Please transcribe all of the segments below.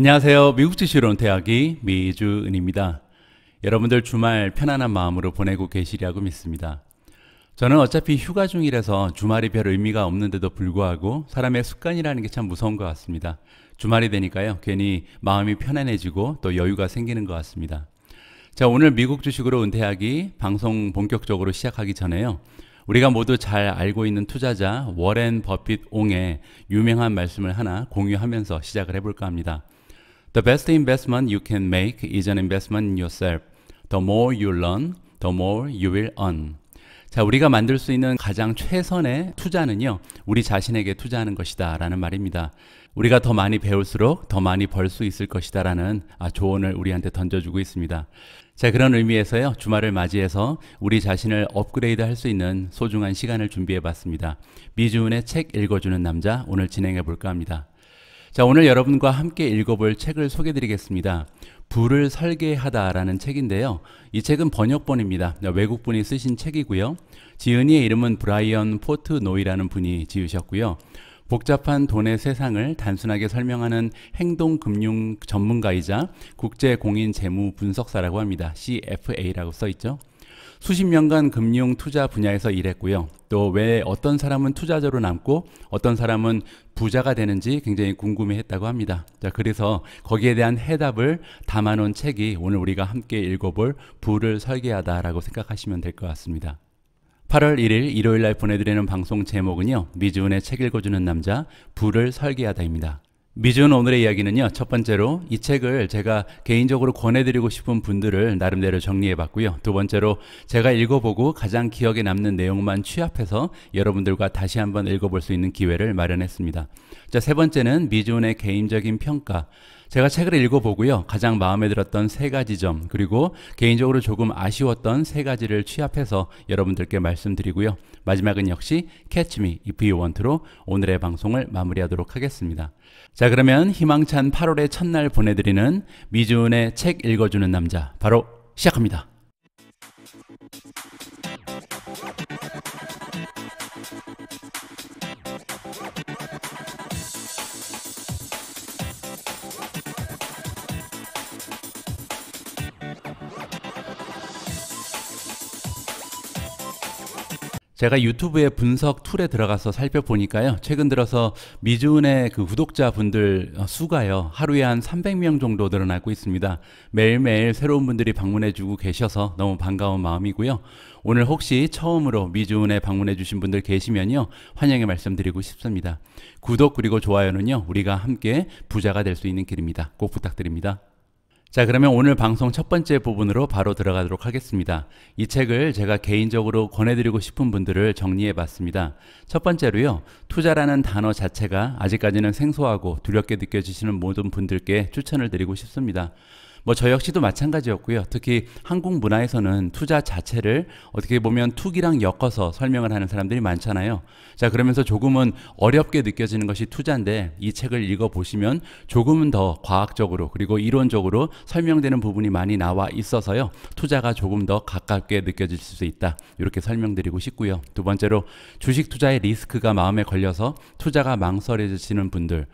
안녕하세요. 미국 주시론 대학이 미주은입니다. 여러분들 주말 편안한 마음으로 보내고 계시리라고 믿습니다. 저는 어차피 휴가 중이라서 주말이 별 의미가 없는데도 불구하고 사람의 습관이라는 게 참 무서운 것 같습니다. 주말이 되니까요. 괜히 마음이 편안해지고 또 여유가 생기는 것 같습니다. 자, 오늘 미국 주식으로 은퇴하기 방송 본격적으로 시작하기 전에요. 우리가 모두 잘 알고 있는 투자자 워렌 버핏 옹의 유명한 말씀을 하나 공유하면서 시작을 해볼까 합니다. The best investment you can make is an investment in yourself. The more you learn, the more you will earn. 자, 우리가 만들 수 있는 가장 최선의 투자는요, 우리 자신에게 투자하는 것이다. 라는 말입니다. 우리가 더 많이 배울수록 더 많이 벌 수 있을 것이다. 라는 아, 조언을 우리한테 던져주고 있습니다. 자, 그런 의미에서요, 주말을 맞이해서 우리 자신을 업그레이드 할 수 있는 소중한 시간을 준비해 봤습니다. 미주은의 책 읽어주는 남자, 오늘 진행해 볼까 합니다. 자, 오늘 여러분과 함께 읽어볼 책을 소개해 드리겠습니다. 불을 설계하다라는 책인데요. 이 책은 번역본입니다. 외국분이 쓰신 책이고요. 지은이의 이름은 브라이언 포트 노이라는 분이 지으셨고요. 복잡한 돈의 세상을 단순하게 설명하는 행동금융 전문가이자 국제공인재무 분석사라고 합니다. CFA라고 써 있죠. 수십 년간 금융 투자 분야에서 일했고요. 또 왜 어떤 사람은 투자자로 남고 어떤 사람은 부자가 되는지 굉장히 궁금해 했다고 합니다. 자, 그래서 거기에 대한 해답을 담아놓은 책이 오늘 우리가 함께 읽어볼 부를 설계하다라고 생각하시면 될 것 같습니다. 8월 1일 일요일 날 보내드리는 방송 제목은요. 미지훈의 책 읽어주는 남자, 부를 설계하다입니다. 미주는 오늘의 이야기는요. 첫 번째로 이 책을 제가 개인적으로 권해드리고 싶은 분들을 나름대로 정리해봤고요. 두 번째로 제가 읽어보고 가장 기억에 남는 내용만 취합해서 여러분들과 다시 한번 읽어볼 수 있는 기회를 마련했습니다. 자, 세 번째는 미주의 개인적인 평가. 제가 책을 읽어보고요. 가장 마음에 들었던 세 가지 점, 그리고 개인적으로 조금 아쉬웠던 세 가지를 취합해서 여러분들께 말씀드리고요. 마지막은 역시 캐치미 if you want로 오늘의 방송을 마무리하도록 하겠습니다. 자, 그러면 희망찬 8월의 첫날 보내드리는 미주은의 책 읽어주는 남자, 바로 시작합니다. 제가 유튜브의 분석 툴에 들어가서 살펴보니까요. 최근 들어서 미주은의 그 구독자분들 어, 수가요. 하루에 한 300명 정도 늘어나고 있습니다. 매일매일 새로운 분들이 방문해주고 계셔서 너무 반가운 마음이고요. 오늘 혹시 처음으로 미주은에 방문해주신 분들 계시면요. 환영의 말씀드리고 싶습니다. 구독 그리고 좋아요는요. 우리가 함께 부자가 될 수 있는 길입니다. 꼭 부탁드립니다. 자, 그러면 오늘 방송 첫 번째 부분으로 바로 들어가도록 하겠습니다. 이 책을 제가 개인적으로 권해드리고 싶은 분들을 정리해 봤습니다. 첫 번째로요, 투자라는 단어 자체가 아직까지는 생소하고 두렵게 느껴지시는 모든 분들께 추천을 드리고 싶습니다. 뭐저 역시도 마찬가지였고요. 특히 한국 문화에서는 투자 자체를 어떻게 보면 투기랑 엮어서 설명을 하는 사람들이 많잖아요. 자, 그러면서 조금은 어렵게 느껴지는 것이 투자인데 이 책을 읽어 보시면 조금은 더 과학적으로 그리고 이론적으로 설명되는 부분이 많이 나와 있어서요. 투자가 조금 더 가깝게 느껴질 수 있다. 이렇게 설명드리고 싶고요. 두 번째로 주식 투자의 리스크가 마음에 걸려서 투자가 망설여지시는 분들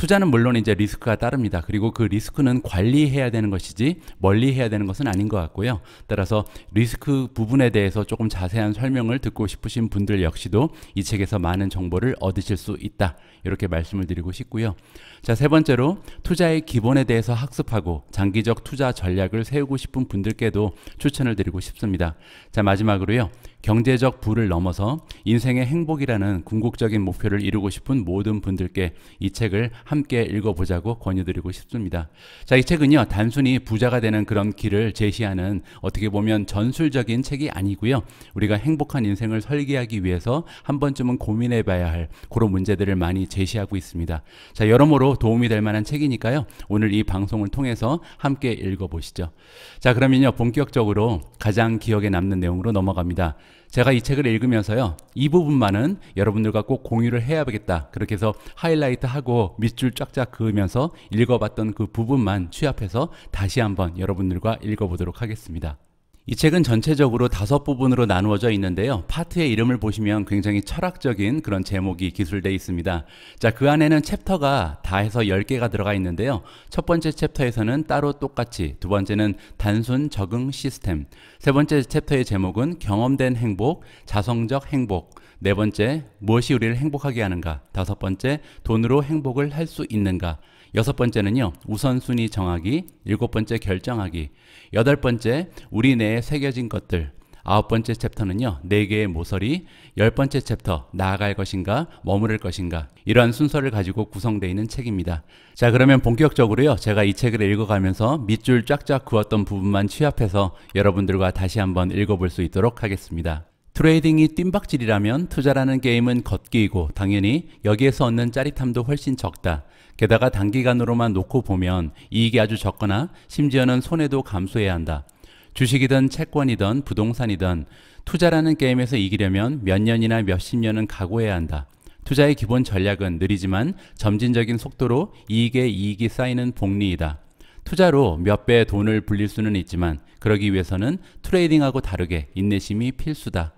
투자는 물론 이제 리스크가 따릅니다. 그리고 그 리스크는 관리해야 되는 것이지 멀리 해야 되는 것은 아닌 것 같고요. 따라서 리스크 부분에 대해서 조금 자세한 설명을 듣고 싶으신 분들 역시도 이 책에서 많은 정보를 얻으실 수 있다. 이렇게 말씀을 드리고 싶고요. 자, 세 번째로 투자의 기본에 대해서 학습하고 장기적 투자 전략을 세우고 싶은 분들께도 추천을 드리고 싶습니다. 자, 마지막으로요. 경제적 부를 넘어서 인생의 행복이라는 궁극적인 목표를 이루고 싶은 모든 분들께 이 책을 함께 읽어보자고 권유드리고 싶습니다. 자, 이 책은요, 단순히 부자가 되는 그런 길을 제시하는 어떻게 보면 전술적인 책이 아니고요. 우리가 행복한 인생을 설계하기 위해서 한 번쯤은 고민해 봐야 할 그런 문제들을 많이 제시하고 있습니다. 자, 여러모로 도움이 될 만한 책이니까요. 오늘 이 방송을 통해서 함께 읽어보시죠. 자, 그러면요, 본격적으로 가장 기억에 남는 내용으로 넘어갑니다. 제가 이 책을 읽으면서요, 이 부분만은 여러분들과 꼭 공유를 해야겠다. 그렇게 해서 하이라이트하고 밑줄 쫙쫙 그으면서 읽어봤던 그 부분만 취합해서 다시 한번 여러분들과 읽어보도록 하겠습니다. 이 책은 전체적으로 다섯 부분으로 나누어져 있는데요. 파트의 이름을 보시면 굉장히 철학적인 그런 제목이 기술되어 있습니다. 자, 그 안에는 챕터가 다 해서 10개가 들어가 있는데요. 첫 번째 챕터에서는 따로 똑같이, 두 번째는 단순 적응 시스템, 세 번째 챕터의 제목은 경험된 행복, 자성적 행복, 네 번째 무엇이 우리를 행복하게 하는가, 다섯 번째 돈으로 행복을 할 수 있는가, 여섯 번째는요, 우선순위 정하기, 일곱 번째 결정하기, 여덟 번째 우리 내에 새겨진 것들, 아홉 번째 챕터는요, 네 개의 모서리, 열 번째 챕터, 나아갈 것인가, 머무를 것인가, 이러한 순서를 가지고 구성되어 있는 책입니다. 자, 그러면 본격적으로요, 제가 이 책을 읽어가면서 밑줄 쫙쫙 그었던 부분만 취합해서 여러분들과 다시 한번 읽어볼 수 있도록 하겠습니다. 트레이딩이 뜀박질이라면 투자라는 게임은 걷기이고 당연히 여기에서 얻는 짜릿함도 훨씬 적다. 게다가 단기간으로만 놓고 보면 이익이 아주 적거나 심지어는 손해도 감소해야 한다. 주식이든 채권이든 부동산이든 투자라는 게임에서 이기려면 몇 년이나 몇 십 년은 각오해야 한다. 투자의 기본 전략은 느리지만 점진적인 속도로 이익에 이익이 쌓이는 복리이다. 투자로 몇 배의 돈을 불릴 수는 있지만 그러기 위해서는 트레이딩하고 다르게 인내심이 필수다.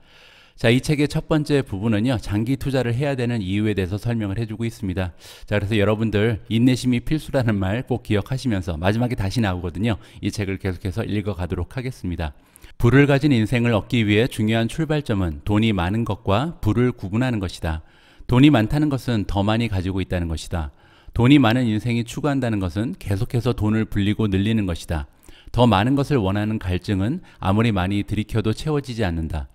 자, 이 책의 첫 번째 부분은요, 장기 투자를 해야 되는 이유에 대해서 설명을 해주고 있습니다. 자, 그래서 여러분들, 인내심이 필수라는 말 꼭 기억하시면서 마지막에 다시 나오거든요. 이 책을 계속해서 읽어가도록 하겠습니다. 부를 가진 인생을 얻기 위해 중요한 출발점은 돈이 많은 것과 부를 구분하는 것이다. 돈이 많다는 것은 더 많이 가지고 있다는 것이다. 돈이 많은 인생이 추구한다는 것은 계속해서 돈을 불리고 늘리는 것이다. 더 많은 것을 원하는 갈증은 아무리 많이 들이켜도 채워지지 않는다.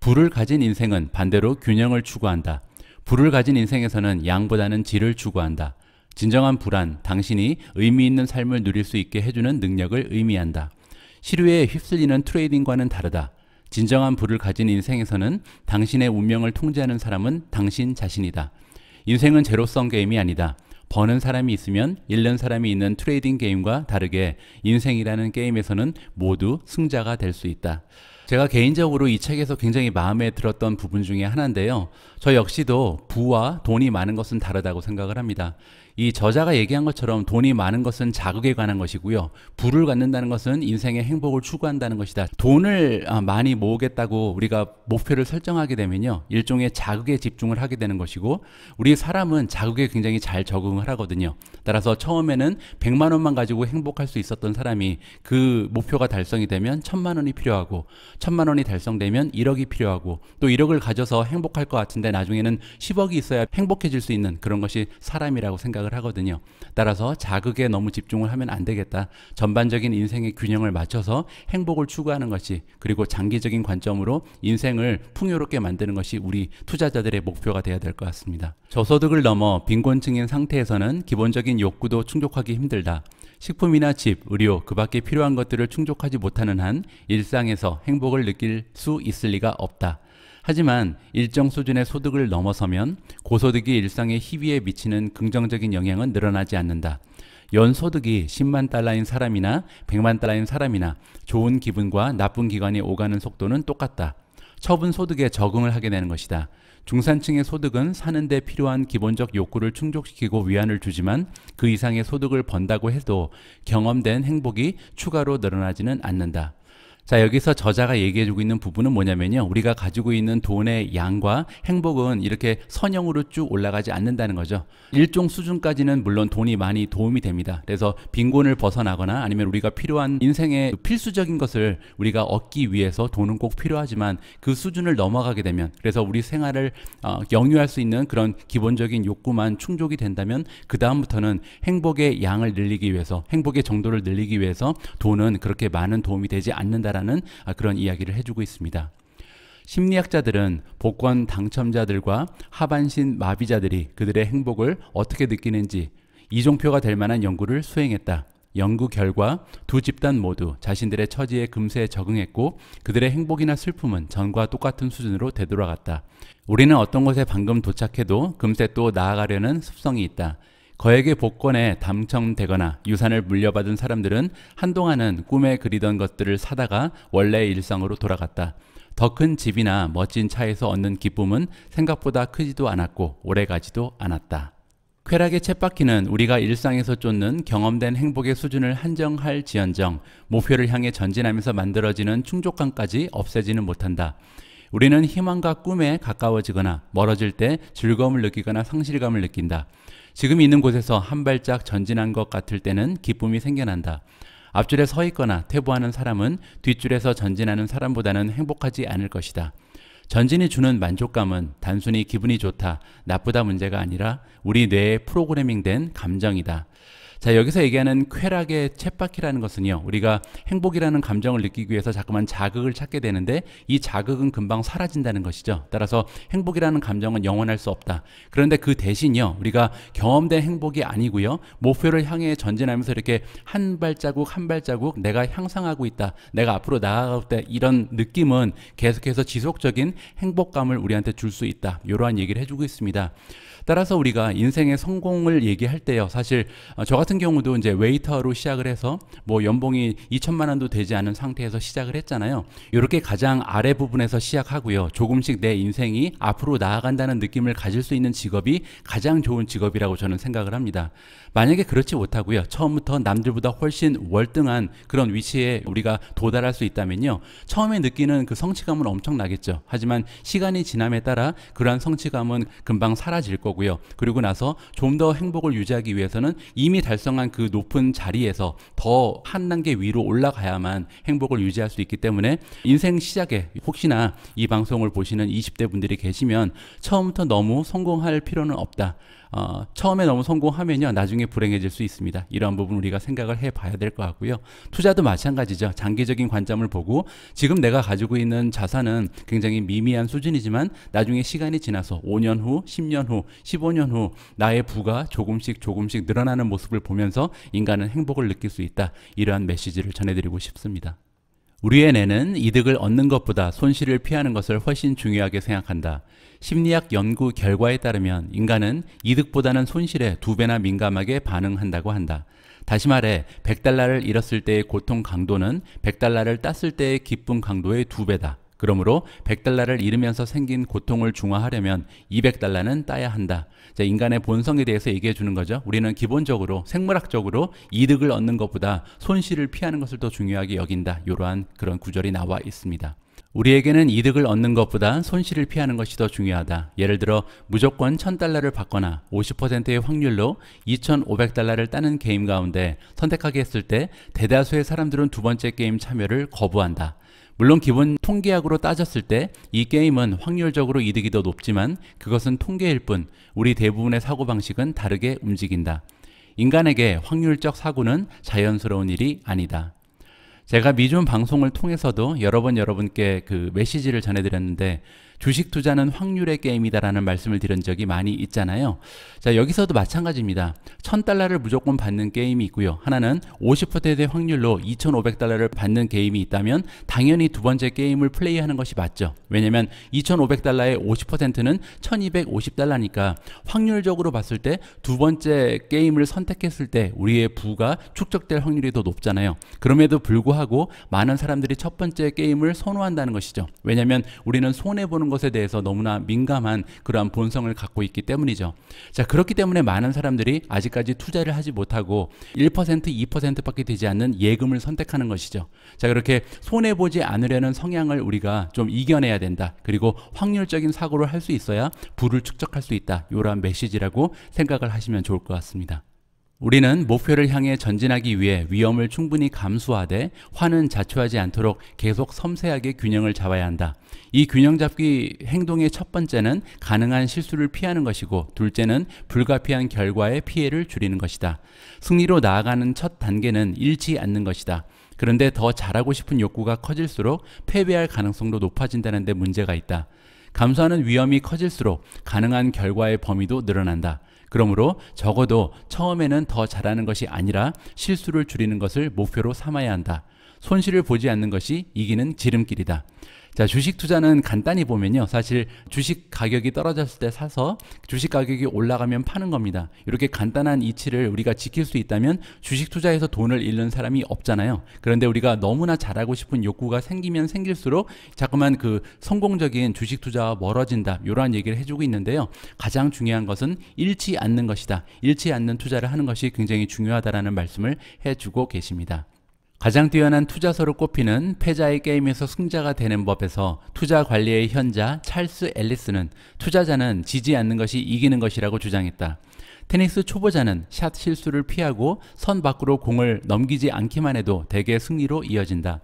불을 가진 인생은 반대로 균형을 추구한다. 불을 가진 인생에서는 양보다는 질을 추구한다. 진정한 불안, 당신이 의미 있는 삶을 누릴 수 있게 해주는 능력을 의미한다. 시류에 휩쓸리는 트레이딩과는 다르다. 진정한 불을 가진 인생에서는 당신의 운명을 통제하는 사람은 당신 자신이다. 인생은 제로성 게임이 아니다. 버는 사람이 있으면 잃는 사람이 있는 트레이딩 게임과 다르게 인생이라는 게임에서는 모두 승자가 될 수 있다. 제가 개인적으로 이 책에서 굉장히 마음에 들었던 부분 중에 하나인데요. 저 역시도 부와 돈이 많은 것은 다르다고 생각을 합니다. 이 저자가 얘기한 것처럼 돈이 많은 것은 자극에 관한 것이고요. 부를 갖는다는 것은 인생의 행복을 추구한다는 것이다. 돈을 아, 많이 모으겠다고 우리가 목표를 설정하게 되면요. 일종의 자극에 집중을 하게 되는 것이고 우리 사람은 자극에 굉장히 잘 적응을 하거든요. 따라서 처음에는 100만 원만 가지고 행복할 수 있었던 사람이 그 목표가 달성이 되면 1000만 원이 필요하고 1000만 원이 달성되면 1억이 필요하고 또 1억을 가져서 행복할 것 같은데 나중에는 10억이 있어야 행복해질 수 있는 그런 것이 사람이라고 생각을 생각을 하거든요. 따라서 자극에 너무 집중을 하면 안 되겠다. 전반적인 인생의 균형을 맞춰서 행복을 추구하는 것이 그리고 장기적인 관점으로 인생을 풍요롭게 만드는 것이 우리 투자자들의 목표가 되어야 될 것 같습니다. 저소득을 넘어 빈곤층인 상태에서는 기본적인 욕구도 충족하기 힘들다. 식품이나 집, 의료, 그 밖에 필요한 것들을 충족하지 못하는 한 일상에서 행복을 느낄 수 있을 리가 없다. 하지만 일정 수준의 소득을 넘어서면 고소득이 일상의 희비에 미치는 긍정적인 영향은 늘어나지 않는다. 연소득이 10만 달러인 사람이나 100만 달러인 사람이나 좋은 기분과 나쁜 기관이 오가는 속도는 똑같다. 처분 소득에 적응을 하게 되는 것이다. 중산층의 소득은 사는데 필요한 기본적 욕구를 충족시키고 위안을 주지만 그 이상의 소득을 번다고 해도 경험된 행복이 추가로 늘어나지는 않는다. 자, 여기서 저자가 얘기해주고 있는 부분은 뭐냐면요. 우리가 가지고 있는 돈의 양과 행복은 이렇게 선형으로 쭉 올라가지 않는다는 거죠. 일종 수준까지는 물론 돈이 많이 도움이 됩니다. 그래서 빈곤을 벗어나거나 아니면 우리가 필요한 인생의 필수적인 것을 우리가 얻기 위해서 돈은 꼭 필요하지만 그 수준을 넘어가게 되면 그래서 우리 생활을 어, 영유할 수 있는 그런 기본적인 욕구만 충족이 된다면 그다음부터는 행복의 양을 늘리기 위해서 행복의 정도를 늘리기 위해서 돈은 그렇게 많은 도움이 되지 않는다 있다라는 그런 이야기를 해주고 있습니다. 심리학자들은 복권 당첨자들과 하반신 마비자들이 그들의 행복을 어떻게 느끼는지 이종표가 될 만한 연구를 수행했다. 연구 결과 두 집단 모두 자신들의 처지에 금세 적응했고 그들의 행복이나 슬픔은 전과 똑같은 수준으로 되돌아갔다. 우리는 어떤 곳에 방금 도착해도 금세 또 나아가려는 습성이 있다. 거액의 복권에 당첨되거나 유산을 물려받은 사람들은 한동안은 꿈에 그리던 것들을 사다가 원래의 일상으로 돌아갔다. 더 큰 집이나 멋진 차에서 얻는 기쁨은 생각보다 크지도 않았고 오래가지도 않았다. 쾌락의 챗바퀴는 우리가 일상에서 쫓는 경험된 행복의 수준을 한정할 지연정, 목표를 향해 전진하면서 만들어지는 충족감까지 없애지는 못한다. 우리는 희망과 꿈에 가까워지거나 멀어질 때 즐거움을 느끼거나 상실감을 느낀다. 지금 있는 곳에서 한 발짝 전진한 것 같을 때는 기쁨이 생겨난다. 앞줄에 서 있거나 퇴보하는 사람은 뒷줄에서 전진하는 사람보다는 행복하지 않을 것이다. 전진이 주는 만족감은 단순히 기분이 좋다, 나쁘다 문제가 아니라 우리 뇌에 프로그래밍된 감정이다. 자, 여기서 얘기하는 쾌락의 챗바퀴라는 것은요, 우리가 행복이라는 감정을 느끼기 위해서 자꾸만 자극을 찾게 되는데 이 자극은 금방 사라진다는 것이죠. 따라서 행복이라는 감정은 영원할 수 없다. 그런데 그 대신요, 우리가 경험된 행복이 아니고요, 목표를 향해 전진하면서 이렇게 한 발자국 한 발자국 내가 향상하고 있다. 내가 앞으로 나아가고 있 이런 느낌은 계속해서 지속적인 행복감을 우리한테 줄 수 있다. 이러한 얘기를 해주고 있습니다. 따라서 우리가 인생의 성공을 얘기할 때요, 사실 어, 저 같은 같은 경우도 이제 웨이터로 시작을 해서 뭐 연봉이 2천만 원도 되지 않은 상태에서 시작을 했잖아요. 이렇게 가장 아래 부분에서 시작하고요. 조금씩 내 인생이 앞으로 나아간다는 느낌을 가질 수 있는 직업이 가장 좋은 직업이라고 저는 생각을 합니다. 만약에 그렇지 못하고요. 처음부터 남들보다 훨씬 월등한 그런 위치에 우리가 도달할 수 있다면요. 처음에 느끼는 그 성취감은 엄청나겠죠. 하지만 시간이 지남에 따라 그러한 성취감은 금방 사라질 거고요. 그리고 나서 좀 더 행복을 유지하기 위해서는 이미 달 달성한 그 높은 자리에서 더 한 단계 위로 올라가야만 행복을 유지할 수 있기 때문에 인생 시작에 혹시나 이 방송을 보시는 20대 분들이 계시면 처음부터 너무 성공할 필요는 없다. 어, 처음에 너무 성공하면요 나중에 불행해질 수 있습니다. 이러한 부분 우리가 생각을 해봐야 될 것 같고요. 투자도 마찬가지죠. 장기적인 관점을 보고 지금 내가 가지고 있는 자산은 굉장히 미미한 수준이지만 나중에 시간이 지나서 5년 후, 10년 후, 15년 후 나의 부가 조금씩 조금씩 늘어나는 모습을 보면서 인간은 행복을 느낄 수 있다. 이러한 메시지를 전해드리고 싶습니다. 우리의 뇌는 이득을 얻는 것보다 손실을 피하는 것을 훨씬 중요하게 생각한다. 심리학 연구 결과에 따르면 인간은 이득보다는 손실에 두 배나 민감하게 반응한다고 한다. 다시 말해, 100달러를 잃었을 때의 고통 강도는 100달러를 땄을 때의 기쁨 강도의 두 배다. 그러므로 100달러를 잃으면서 생긴 고통을 중화하려면 200달러는 따야 한다. 자, 인간의 본성에 대해서 얘기해 주는 거죠. 우리는 기본적으로 생물학적으로 이득을 얻는 것보다 손실을 피하는 것을 더 중요하게 여긴다. 이러한 그런 구절이 나와 있습니다. 우리에게는 이득을 얻는 것보다 손실을 피하는 것이 더 중요하다. 예를 들어 무조건 1000달러를 받거나 50%의 확률로 2500달러를 따는 게임 가운데 선택하게 했을 때 대다수의 사람들은 두 번째 게임 참여를 거부한다. 물론 기본 통계학으로 따졌을 때 이 게임은 확률적으로 이득이 더 높지만 그것은 통계일 뿐 우리 대부분의 사고방식은 다르게 움직인다. 인간에게 확률적 사고는 자연스러운 일이 아니다. 제가 미준 방송을 통해서도 여러 번 여러분께 그 메시지를 전해드렸는데 주식 투자는 확률의 게임이다라는 말씀을 드린 적이 많이 있잖아요. 자, 여기서도 마찬가지입니다. 1000달러를 무조건 받는 게임이 있고요. 하나는 50%의 확률로 2500달러를 받는 게임이 있다면 당연히 두 번째 게임을 플레이하는 것이 맞죠. 왜냐면 2500달러의 50%는 1250달러니까 확률적으로 봤을 때 두 번째 게임을 선택했을 때 우리의 부가 축적될 확률이 더 높잖아요. 그럼에도 불구하고 많은 사람들이 첫 번째 게임을 선호한다는 것이죠. 왜냐면 우리는 손해보는 하는 것에 대해서 너무나 민감한 그러한 본성을 갖고 있기 때문이죠. 자, 그렇기 때문에 많은 사람들이 아직까지 투자를 하지 못하고 1% 2%밖에 되지 않는 예금을 선택하는 것이죠. 자, 그렇게 손해 보지 않으려는 성향을 우리가 좀 이겨내야 된다. 그리고 확률적인 사고를 할 수 있어야 부를 축적할 수 있다. 이러한 메시지라고 생각을 하시면 좋을 것 같습니다. 우리는 목표를 향해 전진하기 위해 위험을 충분히 감수하되 화는 자초하지 않도록 계속 섬세하게 균형을 잡아야 한다. 이 균형 잡기 행동의 첫 번째는 가능한 실수를 피하는 것이고 둘째는 불가피한 결과의 피해를 줄이는 것이다. 승리로 나아가는 첫 단계는 잃지 않는 것이다. 그런데 더 잘하고 싶은 욕구가 커질수록 패배할 가능성도 높아진다는데 문제가 있다. 감수하는 위험이 커질수록 가능한 결과의 범위도 늘어난다. 그러므로 적어도 처음에는 더 잘하는 것이 아니라 실수를 줄이는 것을 목표로 삼아야 한다. 손실을 보지 않는 것이 이기는 지름길이다. 자, 주식 투자는 간단히 보면요. 사실 주식 가격이 떨어졌을 때 사서 주식 가격이 올라가면 파는 겁니다. 이렇게 간단한 이치를 우리가 지킬 수 있다면 주식 투자에서 돈을 잃는 사람이 없잖아요. 그런데 우리가 너무나 잘하고 싶은 욕구가 생기면 생길수록 자꾸만 그 성공적인 주식 투자와 멀어진다. 이러한 얘기를 해주고 있는데요. 가장 중요한 것은 잃지 않는 것이다. 잃지 않는 투자를 하는 것이 굉장히 중요하다라는 말씀을 해주고 계십니다. 가장 뛰어난 투자서로 꼽히는 패자의 게임에서 승자가 되는 법에서 투자 관리의 현자 찰스 앨리스는 투자자는 지지 않는 것이 이기는 것이라고 주장했다. 테니스 초보자는 샷 실수를 피하고 선 밖으로 공을 넘기지 않기만 해도 대개 승리로 이어진다.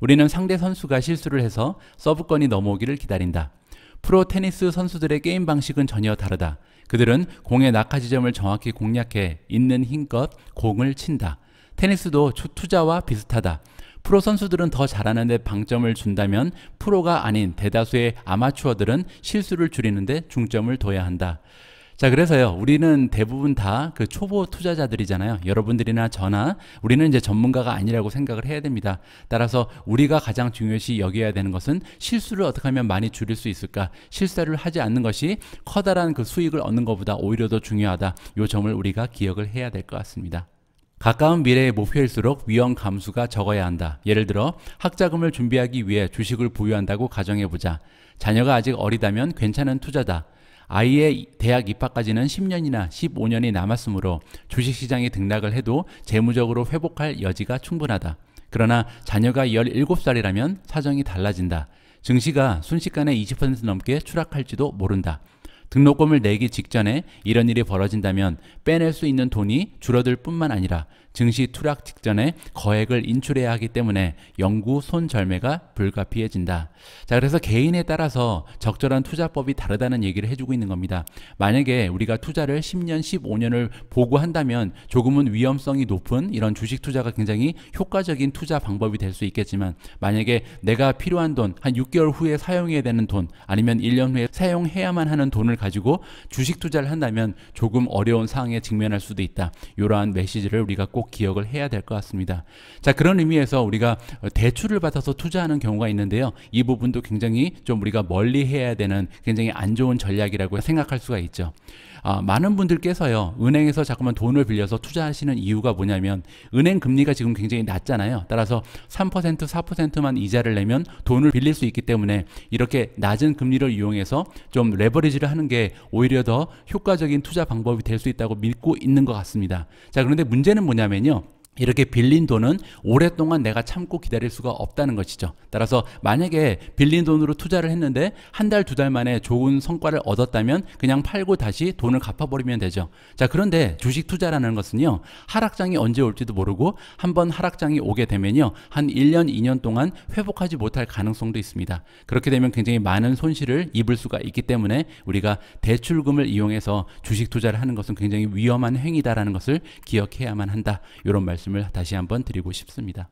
우리는 상대 선수가 실수를 해서 서브권이 넘어오기를 기다린다. 프로 테니스 선수들의 게임 방식은 전혀 다르다. 그들은 공의 낙하 지점을 정확히 공략해 있는 힘껏 공을 친다. 테니스도 투자와 비슷하다. 프로 선수들은 더 잘하는데 방점을 준다면 프로가 아닌 대다수의 아마추어들은 실수를 줄이는데 중점을 둬야 한다. 자, 그래서요, 우리는 대부분 다 그 초보 투자자들이잖아요. 여러분들이나 저나 우리는 이제 전문가가 아니라고 생각을 해야 됩니다. 따라서 우리가 가장 중요시 여겨야 되는 것은 실수를 어떻게 하면 많이 줄일 수 있을까? 실수를 하지 않는 것이 커다란 그 수익을 얻는 것보다 오히려 더 중요하다. 요 점을 우리가 기억을 해야 될 것 같습니다. 가까운 미래의 목표일수록 위험 감수가 적어야 한다. 예를 들어 학자금을 준비하기 위해 주식을 보유한다고 가정해보자. 자녀가 아직 어리다면 괜찮은 투자다. 아이의 대학 입학까지는 10년이나 15년이 남았으므로 주식시장이 등락을 해도 재무적으로 회복할 여지가 충분하다. 그러나 자녀가 17살이라면 사정이 달라진다. 증시가 순식간에 20% 넘게 추락할지도 모른다. 등록금을 내기 직전에 이런 일이 벌어진다면 빼낼 수 있는 돈이 줄어들 뿐만 아니라 증시 투락 직전에 거액을 인출해야 하기 때문에 영구 손절매가 불가피해진다. 자, 그래서 개인에 따라서 적절한 투자법이 다르다는 얘기를 해주고 있는 겁니다. 만약에 우리가 투자를 10년, 15년을 보고 한다면 조금은 위험성이 높은 이런 주식 투자가 굉장히 효과적인 투자 방법이 될 수 있겠지만 만약에 내가 필요한 돈, 한 6개월 후에 사용해야 되는 돈 아니면 1년 후에 사용해야만 하는 돈을 가지고 주식 투자를 한다면 조금 어려운 상황에 직면할 수도 있다. 이러한 메시지를 우리가 꼭꼭 기억을 해야 될 것 같습니다. 자, 그런 의미에서 우리가 대출을 받아서 투자하는 경우가 있는데요. 이 부분도 굉장히 좀 우리가 멀리 해야 되는 굉장히 안 좋은 전략이라고 생각할 수가 있죠. 아, 많은 분들께서요 은행에서 자꾸만 돈을 빌려서 투자하시는 이유가 뭐냐면 은행 금리가 지금 굉장히 낮잖아요. 따라서 3% 4%만 이자를 내면 돈을 빌릴 수 있기 때문에 이렇게 낮은 금리를 이용해서 좀 레버리지를 하는 게 오히려 더 효과적인 투자 방법이 될 수 있다고 믿고 있는 것 같습니다. 자 그런데 문제는 뭐냐면요. 이렇게 빌린 돈은 오랫동안 내가 참고 기다릴 수가 없다는 것이죠. 따라서 만약에 빌린 돈으로 투자를 했는데 한 달, 두 달 만에 좋은 성과를 얻었다면 그냥 팔고 다시 돈을 갚아버리면 되죠. 자, 그런데 주식 투자라는 것은요, 하락장이 언제 올지도 모르고 한 번 하락장이 오게 되면요, 한 1년, 2년 동안 회복하지 못할 가능성도 있습니다. 그렇게 되면 굉장히 많은 손실을 입을 수가 있기 때문에 우리가 대출금을 이용해서 주식 투자를 하는 것은 굉장히 위험한 행위다라는 것을 기억해야만 한다. 이런 말씀 말씀을 다시 한번 드리고 싶습니다.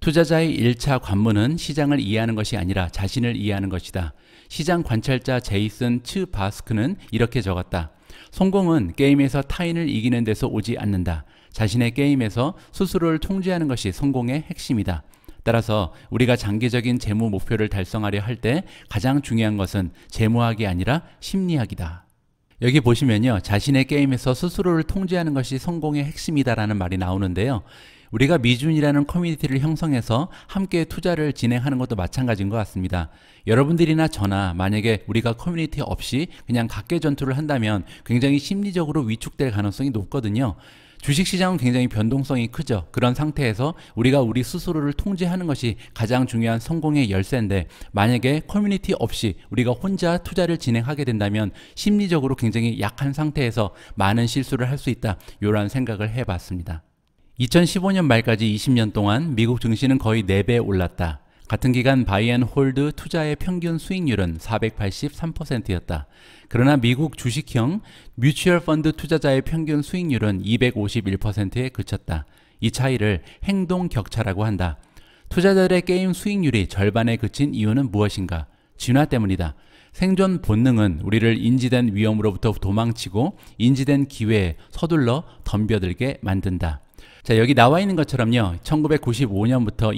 투자자의 1차 관문은 시장을 이해하는 것이 아니라 자신을 이해하는 것이다. 시장 관찰자 제이슨 츠 바스크는 이렇게 적었다. 성공은 게임에서 타인을 이기는 데서 오지 않는다. 자신의 게임에서 스스로를 통제하는 것이 성공의 핵심이다. 따라서 우리가 장기적인 재무 목표를 달성하려 할 때 가장 중요한 것은 재무학이 아니라 심리학이다. 여기 보시면요. 자신의 게임에서 스스로를 통제하는 것이 성공의 핵심이다라는 말이 나오는데요. 우리가 미준이라는 커뮤니티를 형성해서 함께 투자를 진행하는 것도 마찬가지인 것 같습니다. 여러분들이나 저나 만약에 우리가 커뮤니티 없이 그냥 각계 전투를 한다면 굉장히 심리적으로 위축될 가능성이 높거든요. 주식시장은 굉장히 변동성이 크죠. 그런 상태에서 우리가 우리 스스로를 통제하는 것이 가장 중요한 성공의 열쇠인데 만약에 커뮤니티 없이 우리가 혼자 투자를 진행하게 된다면 심리적으로 굉장히 약한 상태에서 많은 실수를 할 수 있다. 이런 생각을 해봤습니다. 2015년 말까지 20년 동안 미국 증시는 거의 4배 올랐다. 같은 기간 바이앤홀드 투자의 평균 수익률은 483%였다. 그러나 미국 주식형 뮤추얼 펀드 투자자의 평균 수익률은 251%에 그쳤다. 이 차이를 행동 격차라고 한다. 투자자들의 게임 수익률이 절반에 그친 이유는 무엇인가? 진화 때문이다. 생존 본능은 우리를 인지된 위험으로부터 도망치고 인지된 기회에 서둘러 덤벼들게 만든다. 자, 여기 나와 있는 것처럼요. 1995년부터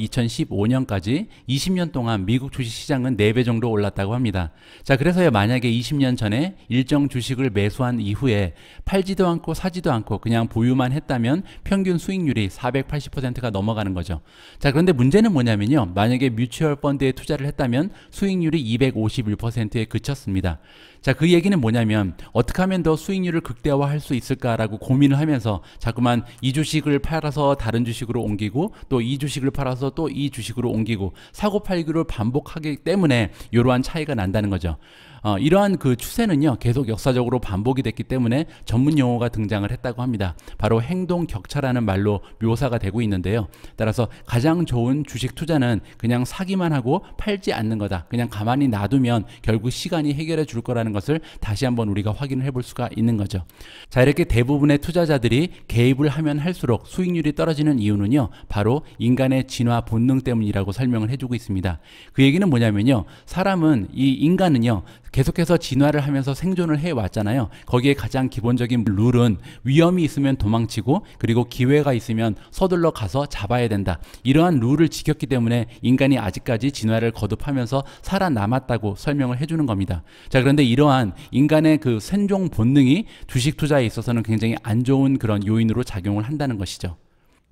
2015년까지 20년 동안 미국 주식 시장은 4배 정도 올랐다고 합니다. 자, 그래서요. 만약에 20년 전에 일정 주식을 매수한 이후에 팔지도 않고 사지도 않고 그냥 보유만 했다면 평균 수익률이 480%가 넘어가는 거죠. 자, 그런데 문제는 뭐냐면요. 만약에 뮤추얼 펀드에 투자를 했다면 수익률이 251%에 그쳤습니다. 자, 그 얘기는 뭐냐면 어떻게 하면 더 수익률을 극대화할 수 있을까라고 고민을 하면서 자꾸만 이 주식을 팔아서 다른 주식으로 옮기고 또 이 주식을 팔아서 또 이 주식으로 옮기고 사고 팔기를 반복하기 때문에 이러한 차이가 난다는 거죠. 어, 이러한 그 추세는요 계속 역사적으로 반복이 됐기 때문에 전문 용어가 등장을 했다고 합니다. 바로 행동 격차라는 말로 묘사가 되고 있는데요. 따라서 가장 좋은 주식 투자는 그냥 사기만 하고 팔지 않는 거다. 그냥 가만히 놔두면 결국 시간이 해결해 줄 거라는 것을 다시 한번 우리가 확인을 해 볼 수가 있는 거죠. 자 이렇게 대부분의 투자자들이 개입을 하면 할수록 수익률이 떨어지는 이유는요 바로 인간의 진화 본능 때문이라고 설명을 해주고 있습니다. 그 얘기는 뭐냐면요 사람은 이 인간은요 계속해서 진화를 하면서 생존을 해왔잖아요. 거기에 가장 기본적인 룰은 위험이 있으면 도망치고 그리고 기회가 있으면 서둘러 가서 잡아야 된다. 이러한 룰을 지켰기 때문에 인간이 아직까지 진화를 거듭하면서 살아남았다고 설명을 해주는 겁니다. 자, 그런데 이러한 인간의 그 생존 본능이 주식 투자에 있어서는 굉장히 안 좋은 그런 요인으로 작용을 한다는 것이죠.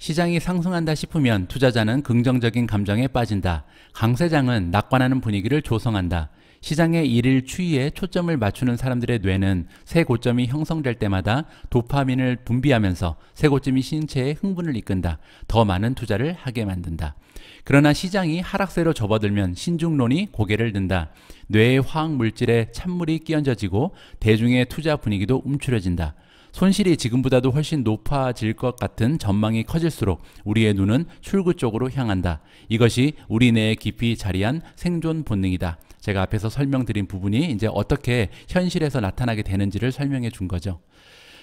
시장이 상승한다 싶으면 투자자는 긍정적인 감정에 빠진다. 강세장은 낙관하는 분위기를 조성한다. 시장의 일일 추이에 초점을 맞추는 사람들의 뇌는 새 고점이 형성될 때마다 도파민을 분비하면서 새 고점이 신체에 흥분을 이끈다. 더 많은 투자를 하게 만든다. 그러나 시장이 하락세로 접어들면 신중론이 고개를 든다. 뇌의 화학 물질에 찬물이 끼얹어지고 대중의 투자 분위기도 움츠려진다. 손실이 지금보다도 훨씬 높아질 것 같은 전망이 커질수록 우리의 눈은 출구 쪽으로 향한다. 이것이 우리 뇌에 깊이 자리한 생존 본능이다. 제가 앞에서 설명드린 부분이 이제 어떻게 현실에서 나타나게 되는지를 설명해 준 거죠.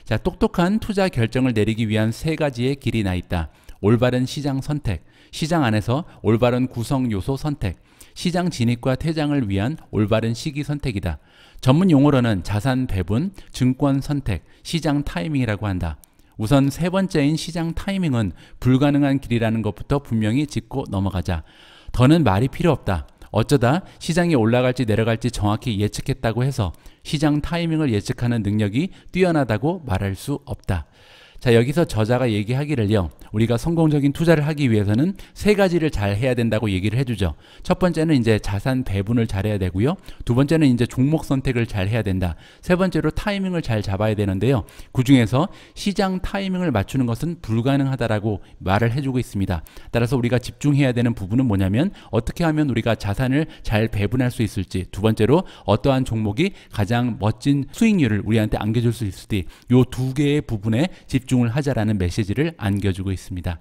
자, 똑똑한 투자 결정을 내리기 위한 세 가지의 길이 나 있다. 올바른 시장 선택, 시장 안에서 올바른 구성 요소 선택, 시장 진입과 퇴장을 위한 올바른 시기 선택이다. 전문 용어로는 자산 배분, 증권 선택, 시장 타이밍이라고 한다. 우선 세 번째인 시장 타이밍은 불가능한 길이라는 것부터 분명히 짚고 넘어가자. 더는 말이 필요 없다. 어쩌다 시장이 올라갈지 내려갈지 정확히 예측했다고 해서 시장 타이밍을 예측하는 능력이 뛰어나다고 말할 수 없다. 자, 여기서 저자가 얘기하기를요. 우리가 성공적인 투자를 하기 위해서는 세 가지를 잘 해야 된다고 얘기를 해주죠. 첫 번째는 이제 자산 배분을 잘 해야 되고요. 두 번째는 이제 종목 선택을 잘 해야 된다. 세 번째로 타이밍을 잘 잡아야 되는데요. 그 중에서 시장 타이밍을 맞추는 것은 불가능하다라고 말을 해주고 있습니다. 따라서 우리가 집중해야 되는 부분은 뭐냐면 어떻게 하면 우리가 자산을 잘 배분할 수 있을지 두 번째로 어떠한 종목이 가장 멋진 수익률을 우리한테 안겨줄 수 있을지 이 두 개의 부분에 집중 집중을 하자라는 메시지를 안겨주고 있습니다.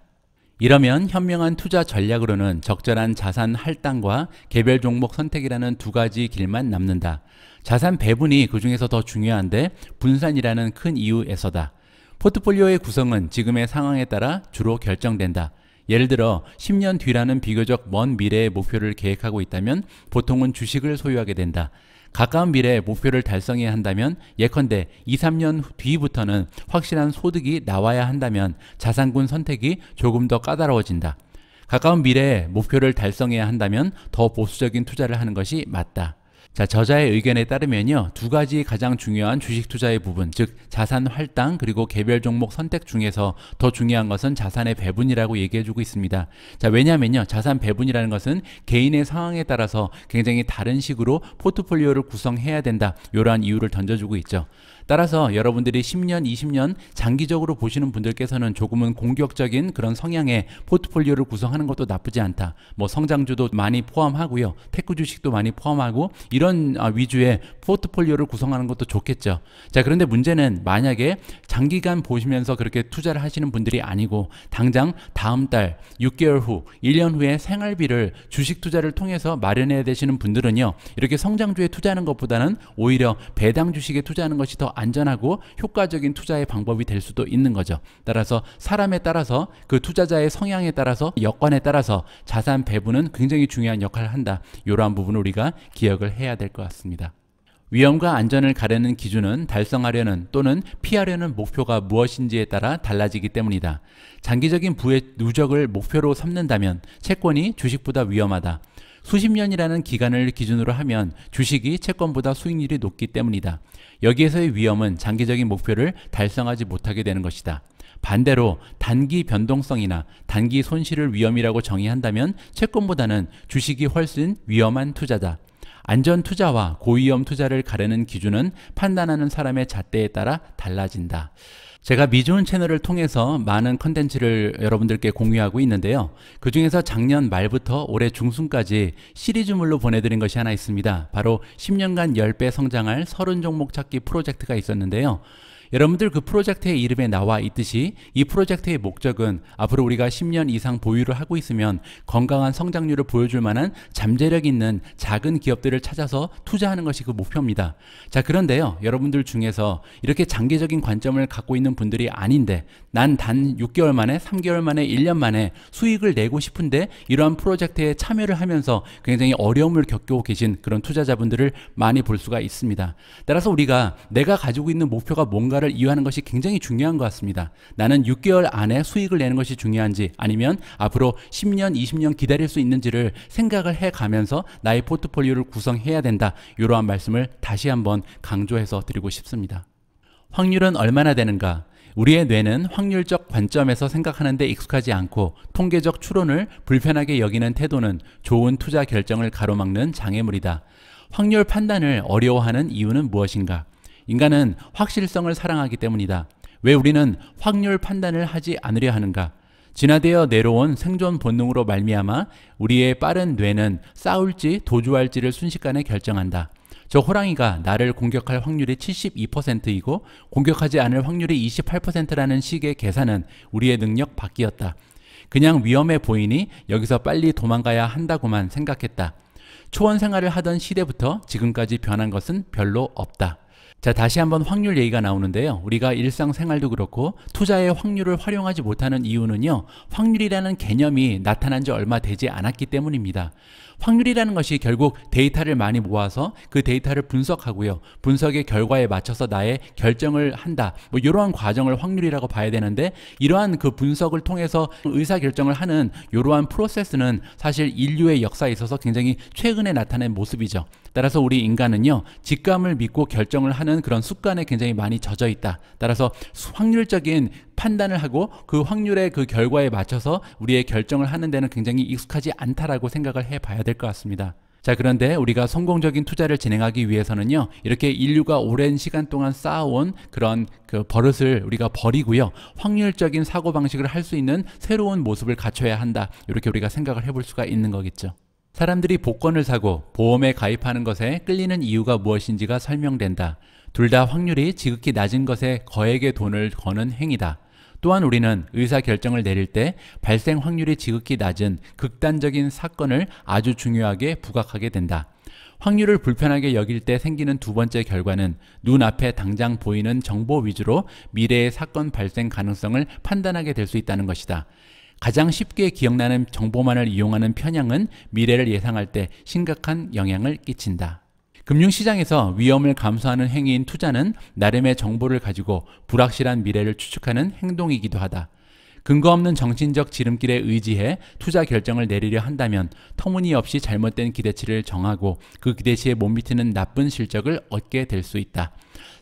이러면 현명한 투자 전략으로는 적절한 자산 할당과 개별 종목 선택이라는 두 가지 길만 남는다. 자산 배분이 그중에서 더 중요한데 분산이라는 큰 이유에서다. 포트폴리오의 구성은 지금의 상황에 따라 주로 결정된다. 예를 들어 10년 뒤라는 비교적 먼 미래의 목표를 계획하고 있다면 보통은 주식을 소유하게 된다. 가까운 미래 에 목표를 달성해야 한다면 예컨대 2, 3년 뒤부터는 확실한 소득이 나와야 한다면 자산군 선택이 조금 더 까다로워진다. 가까운 미래에 목표를 달성해야 한다면 더 보수적인 투자를 하는 것이 맞다. 자, 저자의 의견에 따르면요. 두 가지 가장 중요한 주식 투자의 부분, 즉 자산 할당 그리고 개별 종목 선택 중에서 더 중요한 것은 자산의 배분이라고 얘기해 주고 있습니다. 자, 왜냐면요. 자산 배분이라는 것은 개인의 상황에 따라서 굉장히 다른 식으로 포트폴리오를 구성해야 된다. 이러한 이유를 던져 주고 있죠. 따라서 여러분들이 10년, 20년 장기적으로 보시는 분들께서는 조금은 공격적인 그런 성향의 포트폴리오를 구성하는 것도 나쁘지 않다. 뭐 성장주도 많이 포함하고요. 테크 주식도 많이 포함하고 이런 아, 위주의 포트폴리오를 구성하는 것도 좋겠죠. 자, 그런데 문제는 만약에 장기간 보시면서 그렇게 투자를 하시는 분들이 아니고 당장 다음 달, 6개월 후, 1년 후에 생활비를 주식 투자를 통해서 마련해야 되시는 분들은요. 이렇게 성장주에 투자하는 것보다는 오히려 배당 주식에 투자하는 것이 더 안전하고 효과적인 투자의 방법이 될 수도 있는 거죠. 따라서 사람에 따라서 그 투자자의 성향에 따라서 여건에 따라서 자산 배분은 굉장히 중요한 역할을 한다. 이러한 부분을 우리가 기억을 해야 될 것 같습니다. 위험과 안전을 가려는 기준은 달성하려는 또는 피하려는 목표가 무엇인지에 따라 달라지기 때문이다. 장기적인 부의 누적을 목표로 삼는다면 채권이 주식보다 위험하다. 수십 년이라는 기간을 기준으로 하면 주식이 채권보다 수익률이 높기 때문이다. 여기에서의 위험은 장기적인 목표를 달성하지 못하게 되는 것이다. 반대로 단기 변동성이나 단기 손실을 위험이라고 정의한다면 채권보다는 주식이 훨씬 위험한 투자다. 안전 투자와 고위험 투자를 가르는 기준은 판단하는 사람의 잣대에 따라 달라진다. 제가 미주은 채널을 통해서 많은 컨텐츠를 여러분들께 공유하고 있는데요. 그 중에서 작년 말부터 올해 중순까지 시리즈물로 보내드린 것이 하나 있습니다. 바로 10년간 10배 성장할 30종목 찾기 프로젝트가 있었는데요. 여러분들 그 프로젝트의 이름에 나와 있듯이 이 프로젝트의 목적은 앞으로 우리가 10년 이상 보유를 하고 있으면 건강한 성장률을 보여줄 만한 잠재력 있는 작은 기업들을 찾아서 투자하는 것이 그 목표입니다. 자, 그런데요. 여러분들 중에서 이렇게 장기적인 관점을 갖고 있는 분들이 아닌데 난 단 6개월 만에, 3개월 만에, 1년 만에 수익을 내고 싶은데 이러한 프로젝트에 참여를 하면서 굉장히 어려움을 겪고 계신 그런 투자자분들을 많이 볼 수가 있습니다. 따라서 우리가 내가 가지고 있는 목표가 뭔가 뭔가를 이유하는 것이 굉장히 중요한 것 같습니다. 나는 6개월 안에 수익을 내는 것이 중요한지 아니면 앞으로 10년, 20년 기다릴 수 있는지를 생각을 해 가면서 나의 포트폴리오를 구성해야 된다. 이러한 말씀을 다시 한번 강조해서 드리고 싶습니다. 확률은 얼마나 되는가? 우리의 뇌는 확률적 관점에서 생각하는데 익숙하지 않고 통계적 추론을 불편하게 여기는 태도는 좋은 투자 결정을 가로막는 장애물이다. 확률 판단을 어려워하는 이유는 무엇인가? 인간은 확실성을 사랑하기 때문이다. 왜 우리는 확률 판단을 하지 않으려 하는가? 진화되어 내려온 생존 본능으로 말미암아 우리의 빠른 뇌는 싸울지 도주할지를 순식간에 결정한다. 저 호랑이가 나를 공격할 확률이 72%이고 공격하지 않을 확률이 28%라는 식의 계산은 우리의 능력 밖이었다. 그냥 위험해 보이니 여기서 빨리 도망가야 한다고만 생각했다. 초원 생활을 하던 시대부터 지금까지 변한 것은 별로 없다. 자, 다시 한번 확률 얘기가 나오는데요. 우리가 일상생활도 그렇고 투자의 확률을 활용하지 못하는 이유는요. 확률이라는 개념이 나타난 지 얼마 되지 않았기 때문입니다. 확률이라는 것이 결국 데이터를 많이 모아서 그 데이터를 분석하고요. 분석의 결과에 맞춰서 나의 결정을 한다. 뭐 이러한 과정을 확률이라고 봐야 되는데 이러한 그 분석을 통해서 의사결정을 하는 이러한 프로세스는 사실 인류의 역사에 있어서 굉장히 최근에 나타낸 모습이죠. 따라서 우리 인간은요. 직감을 믿고 결정을 하는 그런 습관에 굉장히 많이 젖어 있다. 따라서 확률적인 판단을 하고 그 확률의 그 결과에 맞춰서 우리의 결정을 하는 데는 굉장히 익숙하지 않다라고 생각을 해 봐야 될 것 같습니다. 자, 그런데 우리가 성공적인 투자를 진행하기 위해서는요, 이렇게 인류가 오랜 시간 동안 쌓아온 그런 그 버릇을 우리가 버리고요, 확률적인 사고방식을 할 수 있는 새로운 모습을 갖춰야 한다. 이렇게 우리가 생각을 해볼 수가 있는 거겠죠. 사람들이 복권을 사고 보험에 가입하는 것에 끌리는 이유가 무엇인지가 설명된다. 둘 다 확률이 지극히 낮은 것에 거액의 돈을 거는 행위다. 또한 우리는 의사 결정을 내릴 때 발생 확률이 지극히 낮은 극단적인 사건을 아주 중요하게 부각하게 된다. 확률을 불편하게 여길 때 생기는 두 번째 결과는 눈앞에 당장 보이는 정보 위주로 미래의 사건 발생 가능성을 판단하게 될 수 있다는 것이다. 가장 쉽게 기억나는 정보만을 이용하는 편향은 미래를 예상할 때 심각한 영향을 끼친다. 금융시장에서 위험을 감수하는 행위인 투자는 나름의 정보를 가지고 불확실한 미래를 추측하는 행동이기도 하다. 근거 없는 정신적 지름길에 의지해 투자 결정을 내리려 한다면 터무니없이 잘못된 기대치를 정하고 그 기대치에 못 미치는 나쁜 실적을 얻게 될 수 있다.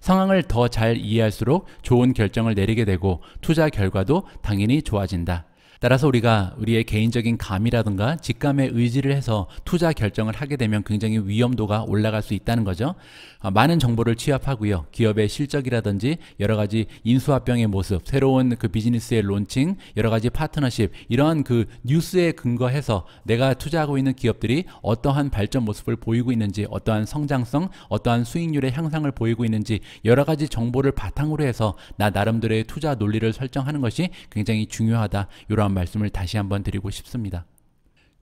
상황을 더 잘 이해할수록 좋은 결정을 내리게 되고 투자 결과도 당연히 좋아진다. 따라서 우리가 우리의 개인적인 감이라든가 직감에 의지를 해서 투자 결정을 하게 되면 굉장히 위험도가 올라갈 수 있다는 거죠. 어, 많은 정보를 취합하고요. 기업의 실적이라든지 여러 가지 인수합병의 모습, 새로운 그 비즈니스의 론칭, 여러 가지 파트너십 이러한 그 뉴스에 근거해서 내가 투자하고 있는 기업들이 어떠한 발전 모습을 보이고 있는지, 어떠한 성장성, 어떠한 수익률의 향상을 보이고 있는지 여러 가지 정보를 바탕으로 해서 나 나름대로의 투자 논리를 설정하는 것이 굉장히 중요하다. 이러 이런 말씀을 다시 한번 드리고 싶습니다.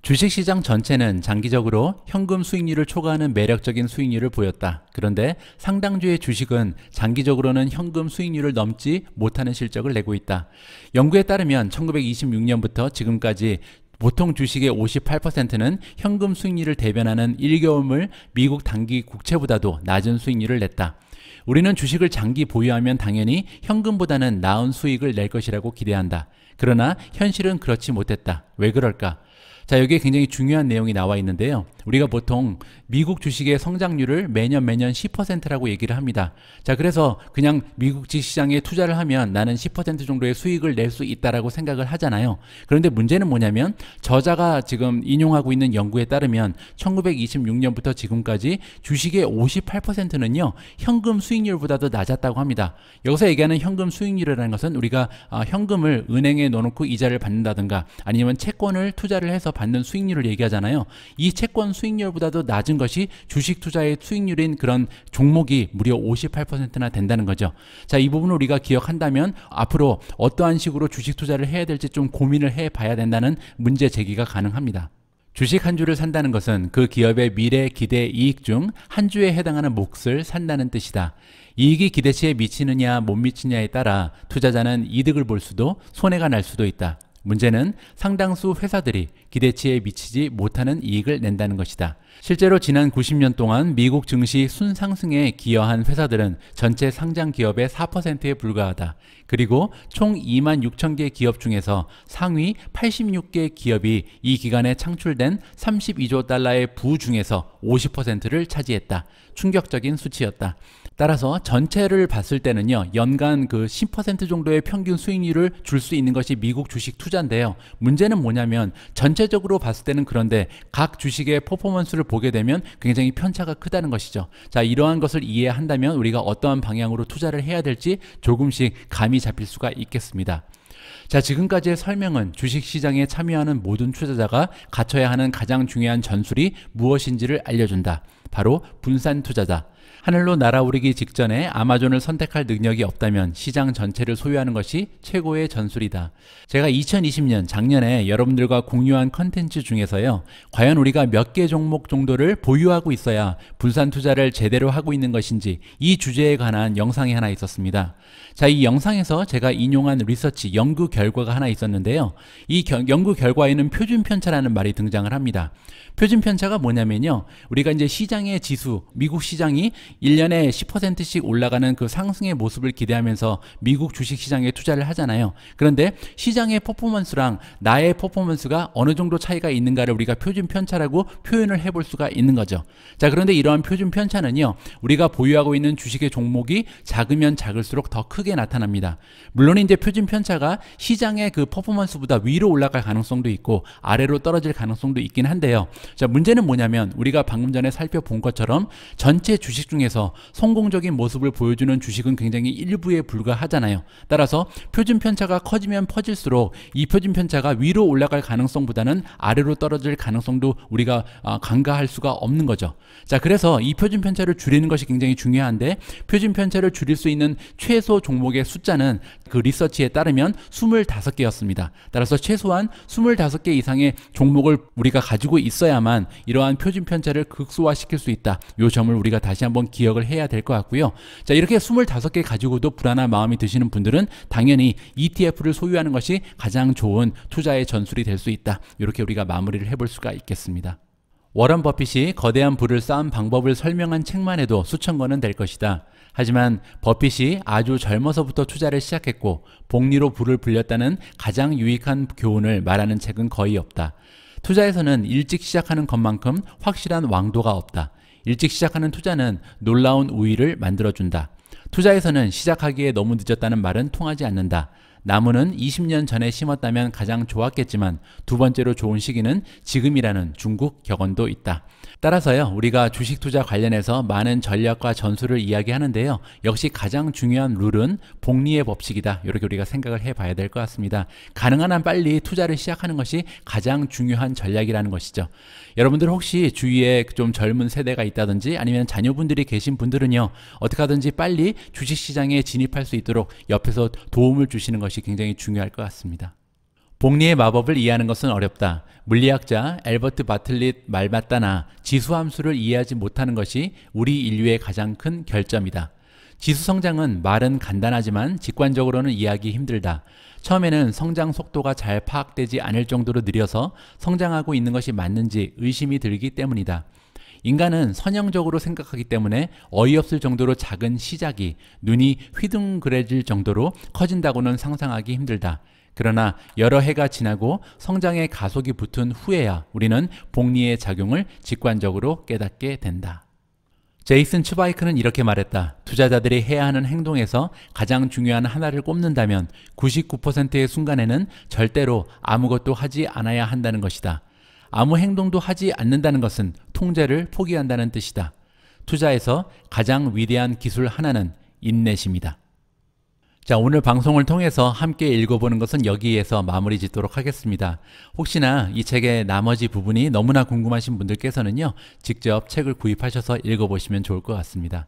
주식시장 전체는 장기적으로 현금 수익률을 초과하는 매력적인 수익률을 보였다. 그런데 상당주의 주식은 장기적으로는 현금 수익률을 넘지 못하는 실적을 내고 있다. 연구에 따르면 1926년부터 지금까지 보통 주식의 58%는 현금 수익률을 대변하는 1개월물 미국 단기 국채보다도 낮은 수익률을 냈다. 우리는 주식을 장기 보유하면 당연히 현금보다는 나은 수익을 낼 것이라고 기대한다. 그러나 현실은 그렇지 못했다. 왜 그럴까? 자, 여기에 굉장히 중요한 내용이 나와 있는데요. 우리가 보통 미국 주식의 성장률을 매년 매년 10%라고 얘기를 합니다. 자, 그래서 그냥 미국 주식시장에 투자를 하면 나는 10% 정도의 수익을 낼 수 있다라고 생각을 하잖아요. 그런데 문제는 뭐냐면 저자가 지금 인용하고 있는 연구에 따르면 1926년부터 지금까지 주식의 58%는요. 현금 수익률보다도 낮았다고 합니다. 여기서 얘기하는 현금 수익률이라는 것은 우리가 아, 현금을 은행에 넣어놓고 이자를 받는다든가 아니면 채권을 투자를 해서 받는 수익률을 얘기하잖아요. 이 채권 평균 수익률보다도 낮은 것이 주식 투자의 수익률인 그런 종목이 무려 58%나 된다는 거죠. 자, 이 부분을 우리가 기억한다면 앞으로 어떠한 식으로 주식 투자를 해야 될지 좀 고민을 해 봐야 된다는 문제 제기가 가능합니다. 주식 한 주를 산다는 것은 그 기업의 미래 기대 이익 중 한 주에 해당하는 몫을 산다는 뜻이다. 이익이 기대치에 미치느냐 못 미치냐에 따라 투자자는 이득을 볼 수도 손해가 날 수도 있다. 문제는 상당수 회사들이 기대치에 미치지 못하는 이익을 낸다는 것이다. 실제로 지난 90년 동안 미국 증시 순상승에 기여한 회사들은 전체 상장 기업의 4%에 불과하다. 그리고 총 2만 6천 개 기업 중에서 상위 86개 기업이 이 기간에 창출된 32조 달러의 부 중에서 50%를 차지했다. 충격적인 수치였다. 따라서 전체를 봤을 때는요, 연간 그 10% 정도의 평균 수익률을 줄 수 있는 것이 미국 주식 투자인데요. 문제는 뭐냐면 전체적으로 봤을 때는 그런데 각 주식의 퍼포먼스를 보게 되면 굉장히 편차가 크다는 것이죠. 자, 이러한 것을 이해한다면 우리가 어떠한 방향으로 투자를 해야 될지 조금씩 감이 잡힐 수가 있겠습니다. 자, 지금까지의 설명은 주식시장에 참여하는 모든 투자자가 갖춰야 하는 가장 중요한 전술이 무엇인지를 알려준다. 바로 분산 투자자 하늘로 날아오르기 직전에 아마존을 선택할 능력이 없다면 시장 전체를 소유하는 것이 최고의 전술이다. 제가 2020년 작년에 여러분들과 공유한 컨텐츠 중에서요. 과연 우리가 몇 개 종목 정도를 보유하고 있어야 분산 투자를 제대로 하고 있는 것인지 이 주제에 관한 영상이 하나 있었습니다. 자, 이 영상에서 제가 인용한 리서치 연구 결과가 하나 있었는데요. 이 겨, 연구 결과에는 표준 편차라는 말이 등장을 합니다. 표준 편차가 뭐냐면요. 우리가 이제 시장의 지수, 미국 시장이 1년에 10%씩 올라가는 그 상승의 모습을 기대하면서 미국 주식시장에 투자를 하잖아요. 그런데 시장의 퍼포먼스랑 나의 퍼포먼스가 어느 정도 차이가 있는가를 우리가 표준 편차라고 표현을 해볼 수가 있는 거죠. 자, 그런데 이러한 표준 편차는요. 우리가 보유하고 있는 주식의 종목이 작으면 작을수록 더 크게 나타납니다. 물론 이제 표준 편차가 시장의 그 퍼포먼스보다 위로 올라갈 가능성도 있고 아래로 떨어질 가능성도 있긴 한데요. 자, 문제는 뭐냐면 우리가 방금 전에 살펴본 것처럼 전체 주식 중에서 성공적인 모습을 보여주는 주식은 굉장히 일부에 불과하잖아요. 따라서 표준 편차가 커지면 퍼질수록 이 표준 편차가 위로 올라갈 가능성보다는 아래로 떨어질 가능성도 우리가 아, 간과할 수가 없는 거죠. 자, 그래서 이 표준 편차를 줄이는 것이 굉장히 중요한데 표준 편차를 줄일 수 있는 최소 종목의 숫자는 그 리서치에 따르면 25개였습니다. 따라서 최소한 25개 이상의 종목을 우리가 가지고 있어야만 이러한 표준 편차를 극소화시킬 수 있다. 요 점을 우리가 다시 한번 한번 기억을 해야 될 것 같고요. 자, 이렇게 25개 가지고도 불안한 마음이 드시는 분들은 당연히 ETF를 소유하는 것이 가장 좋은 투자의 전술이 될 수 있다. 이렇게 우리가 마무리를 해볼 수가 있겠습니다. 워런 버핏이 거대한 부를 쌓은 방법을 설명한 책만 해도 수천 권은 될 것이다. 하지만 버핏이 아주 젊어서부터 투자를 시작했고 복리로 부를 불렸다는 가장 유익한 교훈을 말하는 책은 거의 없다. 투자에서는 일찍 시작하는 것만큼 확실한 왕도가 없다. 일찍 시작하는 투자는 놀라운 우위를 만들어준다. 투자에서는 시작하기에 너무 늦었다는 말은 통하지 않는다. 나무는 20년 전에 심었다면 가장 좋았겠지만 두 번째로 좋은 시기는 지금이라는 중국 격언도 있다. 따라서요, 우리가 주식 투자 관련해서 많은 전략과 전술을 이야기하는데요. 역시 가장 중요한 룰은 복리의 법칙이다. 이렇게 우리가 생각을 해봐야 될 것 같습니다. 가능한 한 빨리 투자를 시작하는 것이 가장 중요한 전략이라는 것이죠. 여러분들 혹시 주위에 좀 젊은 세대가 있다든지 아니면 자녀분들이 계신 분들은요, 어떻게 하든지 빨리 주식시장에 진입할 수 있도록 옆에서 도움을 주시는 것이 굉장히 중요할 것 같습니다. 복리의 마법을 이해하는 것은 어렵다. 물리학자 엘버트 바틀릿 말맞다나 지수함수를 이해하지 못하는 것이 우리 인류의 가장 큰 결점이다. 지수 성장은 말은 간단하지만 직관적으로는 이해하기 힘들다. 처음에는 성장 속도가 잘 파악되지 않을 정도로 느려서 성장하고 있는 것이 맞는지 의심이 들기 때문이다. 인간은 선형적으로 생각하기 때문에 어이없을 정도로 작은 시작이 눈이 휘둥그레질 정도로 커진다고는 상상하기 힘들다. 그러나 여러 해가 지나고 성장의 가속이 붙은 후에야 우리는 복리의 작용을 직관적으로 깨닫게 된다. 제이슨 츠바이크는 이렇게 말했다. 투자자들이 해야 하는 행동에서 가장 중요한 하나를 꼽는다면 99%의 순간에는 절대로 아무것도 하지 않아야 한다는 것이다. 아무 행동도 하지 않는다는 것은 통제를 포기한다는 뜻이다. 투자에서 가장 위대한 기술 하나는 인내심이다. 자, 오늘 방송을 통해서 함께 읽어보는 것은 여기에서 마무리 짓도록 하겠습니다. 혹시나 이 책의 나머지 부분이 너무나 궁금하신 분들께서는요, 직접 책을 구입하셔서 읽어보시면 좋을 것 같습니다.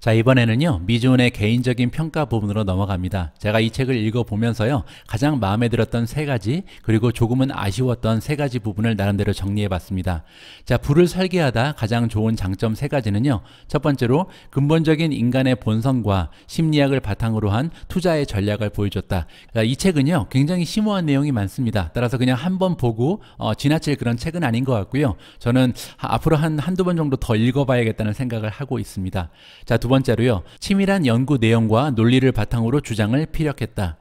자, 이번에는요, 미준의 개인적인 평가 부분으로 넘어갑니다. 제가 이 책을 읽어보면서요, 가장 마음에 들었던 세 가지, 그리고 조금은 아쉬웠던 세 가지 부분을 나름대로 정리해봤습니다. 자, 불을 설계하다 가장 좋은 장점 세 가지는요, 첫 번째로 근본적인 인간의 본성과 심리학을 바탕으로 한 투자의 전략을 보여줬다. 그러니까 이 책은요, 굉장히 심오한 내용이 많습니다. 따라서 그냥 한 번 보고 어, 지나칠 그런 책은 아닌 것 같고요. 저는 앞으로 한, 한두 번 정도 더 읽어봐야겠다는 생각을 하고 있습니다. 자, 두 번째로요. 치밀한 연구 내용과 논리를 바탕으로 주장을 피력했다.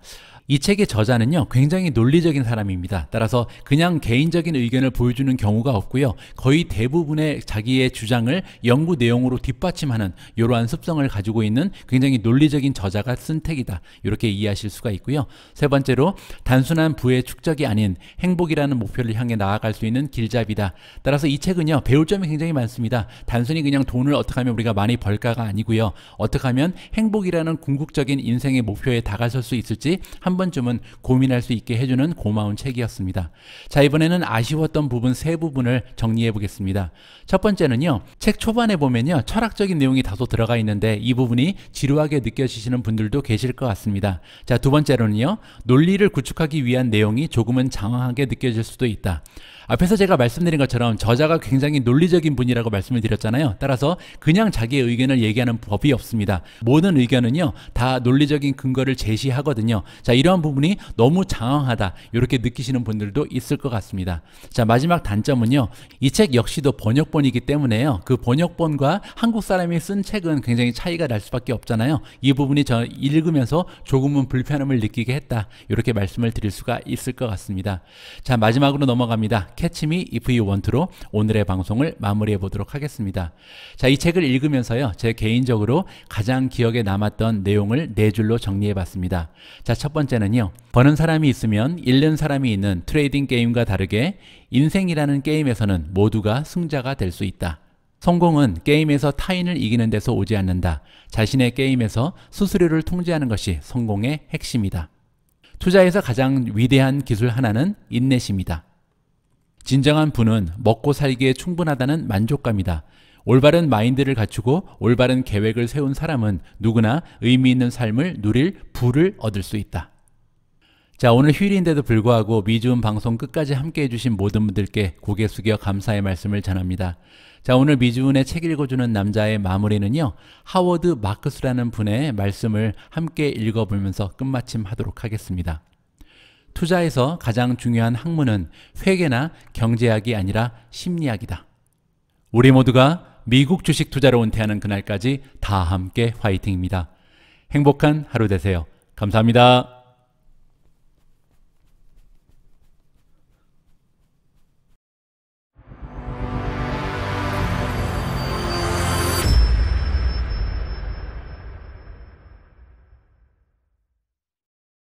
이 책의 저자는요, 굉장히 논리적인 사람입니다. 따라서 그냥 개인적인 의견을 보여주는 경우가 없고요. 거의 대부분의 자기의 주장을 연구 내용으로 뒷받침하는 이러한 습성을 가지고 있는 굉장히 논리적인 저자가 쓴 책이다. 이렇게 이해하실 수가 있고요. 세 번째로 단순한 부의 축적이 아닌 행복이라는 목표를 향해 나아갈 수 있는 길잡이다. 따라서 이 책은요, 배울 점이 굉장히 많습니다. 단순히 그냥 돈을 어떻게 하면 우리가 많이 벌까가 아니고요. 어떻게 하면 행복이라는 궁극적인 인생의 목표에 다가설 수 있을지 한번 번쯤은 고민할 수 있게 해주는 고마운 책이었습니다. 자, 이번에는 아쉬웠던 부분 세 부분을 정리해 보겠습니다. 첫 번째는요, 책 초반에 보면요, 철학적인 내용이 다소 들어가 있는데 이 부분이 지루하게 느껴지시는 분들도 계실 것 같습니다. 자, 두 번째로는요, 논리를 구축하기 위한 내용이 조금은 장황하게 느껴질 수도 있다. 앞에서 제가 말씀드린 것처럼 저자가 굉장히 논리적인 분이라고 말씀을 드렸잖아요. 따라서 그냥 자기의 의견을 얘기하는 법이 없습니다. 모든 의견은요, 다 논리적인 근거를 제시하거든요. 자, 이러한 부분이 너무 장황하다. 이렇게 느끼시는 분들도 있을 것 같습니다. 자, 마지막 단점은요. 이 책 역시도 번역본이기 때문에요. 그 번역본과 한국 사람이 쓴 책은 굉장히 차이가 날 수밖에 없잖아요. 이 부분이 저 읽으면서 조금은 불편함을 느끼게 했다. 이렇게 말씀을 드릴 수가 있을 것 같습니다. 자, 마지막으로 넘어갑니다. 캐치미 이프 y 원 u 로 오늘의 방송을 마무리해 보도록 하겠습니다. 자, 이 책을 읽으면서요. 제 개인적으로 가장 기억에 남았던 내용을 네 줄로 정리해 봤습니다. 자, 첫 번째는요. 버는 사람이 있으면 잃는 사람이 있는 트레이딩 게임과 다르게 인생이라는 게임에서는 모두가 승자가 될 수 있다. 성공은 게임에서 타인을 이기는 데서 오지 않는다. 자신의 게임에서 수수료를 통제하는 것이 성공의 핵심이다. 투자에서 가장 위대한 기술 하나는 인내심이다. 진정한 분은 먹고 살기에 충분하다는 만족감이다. 올바른 마인드를 갖추고 올바른 계획을 세운 사람은 누구나 의미 있는 삶을 누릴 부를 얻을 수 있다. 자, 오늘 휴일인데도 불구하고 미주음 방송 끝까지 함께 해주신 모든 분들께 고개 숙여 감사의 말씀을 전합니다. 자, 오늘 미주은의 책 읽어주는 남자의 마무리는요, 하워드 마크스라는 분의 말씀을 함께 읽어보면서 끝마침 하도록 하겠습니다. 투자에서 가장 중요한 학문은 회계나 경제학이 아니라 심리학이다. 우리 모두가 미국 주식 투자로 은퇴하는 그날까지 다 함께 화이팅입니다. 행복한 하루 되세요. 감사합니다.